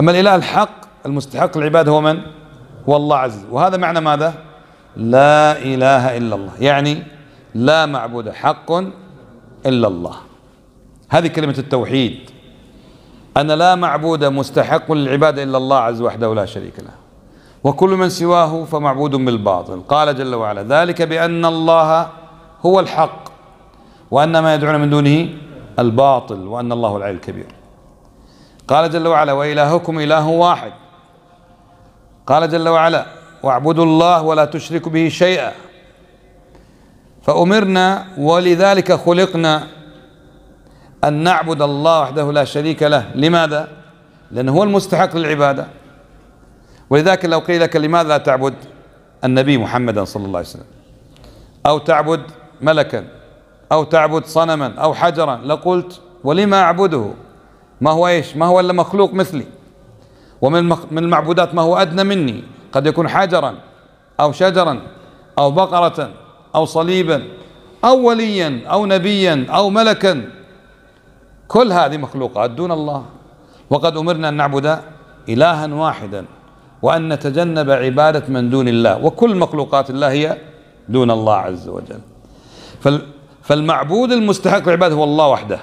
أما الإله الحق المستحق العبادة هو من؟ هو الله عز وجل وهذا معنى ماذا؟ لا إله إلا الله يعني لا معبود حق إلا الله هذه كلمة التوحيد أن لا معبود مستحق للعبادة إلا الله عز وحده لا شريك له وكل من سواه فمعبود بالباطل قال جل وعلا ذلك بأن الله هو الحق وأن ما يدعون من دونه الباطل وأن الله العلي الكبير قال جل وعلا وإلهكم إله واحد قال جل وعلا واعبدوا الله ولا تشركوا به شيئا فأمرنا ولذلك خلقنا أن نعبد الله وحده لا شريك له لماذا؟ لأنه هو المستحق للعبادة ولذلك لو قيل لك لماذا لا تعبد النبي محمدا صلى الله عليه وسلم أو تعبد ملكا أو تعبد صنما أو حجرا لقلت ولما أعبده ما هو ايش ما هو الا مخلوق مثلي ومن من المعبودات ما هو ادنى مني قد يكون حجرا او شجرا او بقره او صليبا او وليا او نبيا او ملكا كل هذه مخلوقات دون الله وقد امرنا ان نعبد الها واحدا وان نتجنب عباده من دون الله وكل مخلوقات الله هي دون الله عز وجل فالمعبود المستحق للعباده هو الله وحده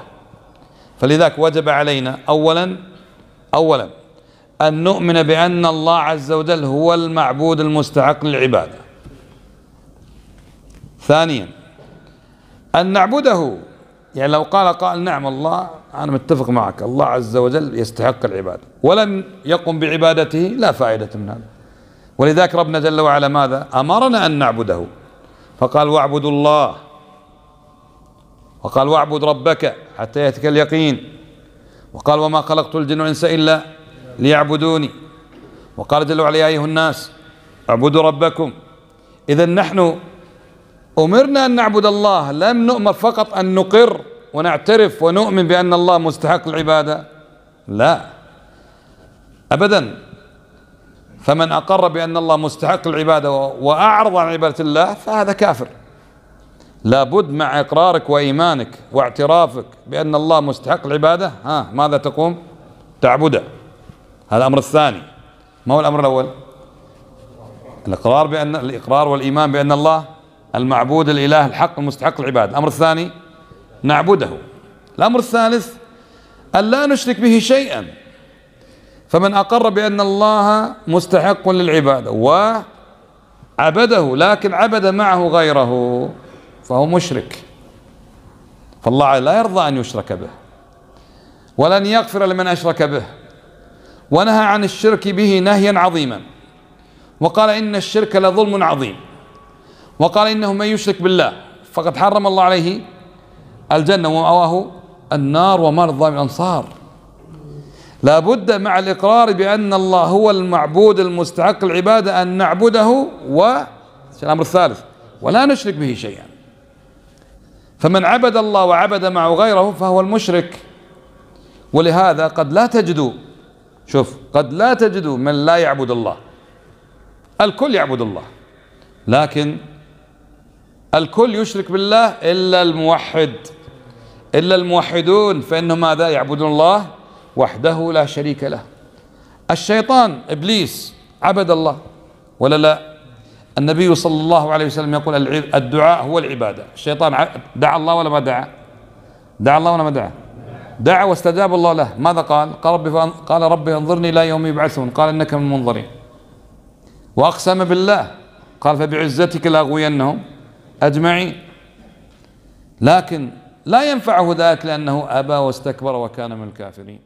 فلذلك وجب علينا أولا أولا أن نؤمن بأن الله عز وجل هو المعبود المستحق للعبادة ثانيا أن نعبده يعني لو قال قائل نعم الله أنا متفق معك الله عز وجل يستحق العبادة ولم يقم بعبادته لا فائدة من هذا ولذلك ربنا جل وعلا ماذا أمرنا أن نعبده فقال واعبدوا الله وقال واعبد ربك حتى يأتيك اليقين وقال وما خلقت الجن والإنس إلا ليعبدوني وقال جل وعلا يا أيها الناس اعبدوا ربكم إذا نحن أمرنا أن نعبد الله لم نؤمر فقط أن نقر ونعترف ونؤمن بأن الله مستحق العبادة لا أبدا فمن أقر بأن الله مستحق العبادة وأعرض عن عبادة الله فهذا كافر لابد مع إقرارك وإيمانك واعترافك بأن الله مستحق العبادة ها ماذا تقوم تعبده هذا الأمر الثاني ما هو الأمر الأول الإقرار بأن الإقرار والإيمان بأن الله المعبود الإله الحق المستحق العبادة الأمر الثاني نعبده الأمر الثالث أن لا نشرك به شيئا فمن أقر بأن الله مستحق للعبادة وعبده لكن عبد معه غيره فهو مشرك فالله لا يرضى أن يشرك به ولن يغفر لمن أشرك به ونهى عن الشرك به نهيا عظيما وقال إن الشرك لظلم عظيم وقال إنه من يشرك بالله فقد حرم الله عليه الجنة ومأواه النار وما رضى من أنصار لابد مع الإقرار بأن الله هو المعبود المستحق العبادة أن نعبده و الأمر الثالث ولا نشرك به شيئا فمن عبد الله وعبد معه غيره فهو المشرك ولهذا قد لا تجدوا شوف قد لا تجدوا من لا يعبد الله الكل يعبد الله لكن الكل يشرك بالله إلا الموحد إلا الموحدون فإنهم ماذا يعبدون الله وحده لا شريك له الشيطان إبليس عبد الله ولا لا النبي صلى الله عليه وسلم يقول الدعاء هو العبادة الشيطان دعا الله ولا ما دعا دعا الله ولا ما دعا دعا واستجاب الله له ماذا قال قال ربي, قال ربي انظرني إلى يوم يبعثون قال إنك من المنظرين وأقسم بالله قال فبعزتك لأغوينهم أجمعين لكن لا ينفعه ذلك لأنه أبى واستكبر وكان من الكافرين